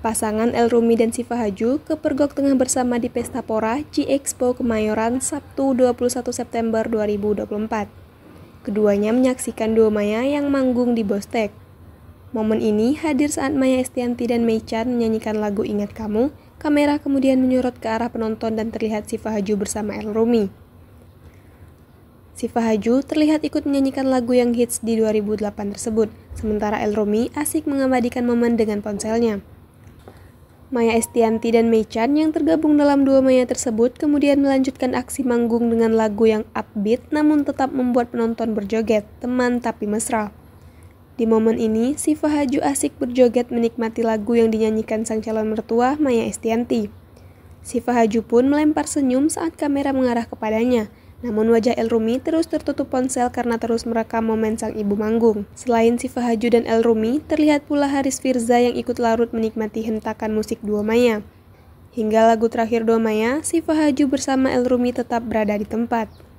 Pasangan El Rumi dan Siva Haju ke pergok tengah bersama di Pesta Pora G-Expo Kemayoran Sabtu 21 September 2024. Keduanya menyaksikan Dua Maya yang manggung di Bostek. Momen ini hadir saat Maya Estianti dan Mei Chan menyanyikan lagu Ingat Kamu, kamera kemudian menyorot ke arah penonton dan terlihat Siva Haju bersama El Rumi. Siva Haju terlihat ikut menyanyikan lagu yang hits di 2008 tersebut, sementara El Rumi asik mengabadikan momen dengan ponselnya. Maya Estianti dan Mei-chan yang tergabung dalam dua Maya tersebut kemudian melanjutkan aksi manggung dengan lagu yang upbeat namun tetap membuat penonton berjoget, teman tapi mesra. Di momen ini, Siva Haju asik berjoget menikmati lagu yang dinyanyikan sang calon mertua Maya Estianti. Siva Haju pun melempar senyum saat kamera mengarah kepadanya, namun wajah El Rumi terus tertutup ponsel karena terus merekam momen sang ibu manggung. Selain Siva Haju dan El Rumi, terlihat pula Haris Firza yang ikut larut menikmati hentakan musik dua maya. Hingga lagu terakhir Maya, Siva Haju bersama El Rumi tetap berada di tempat.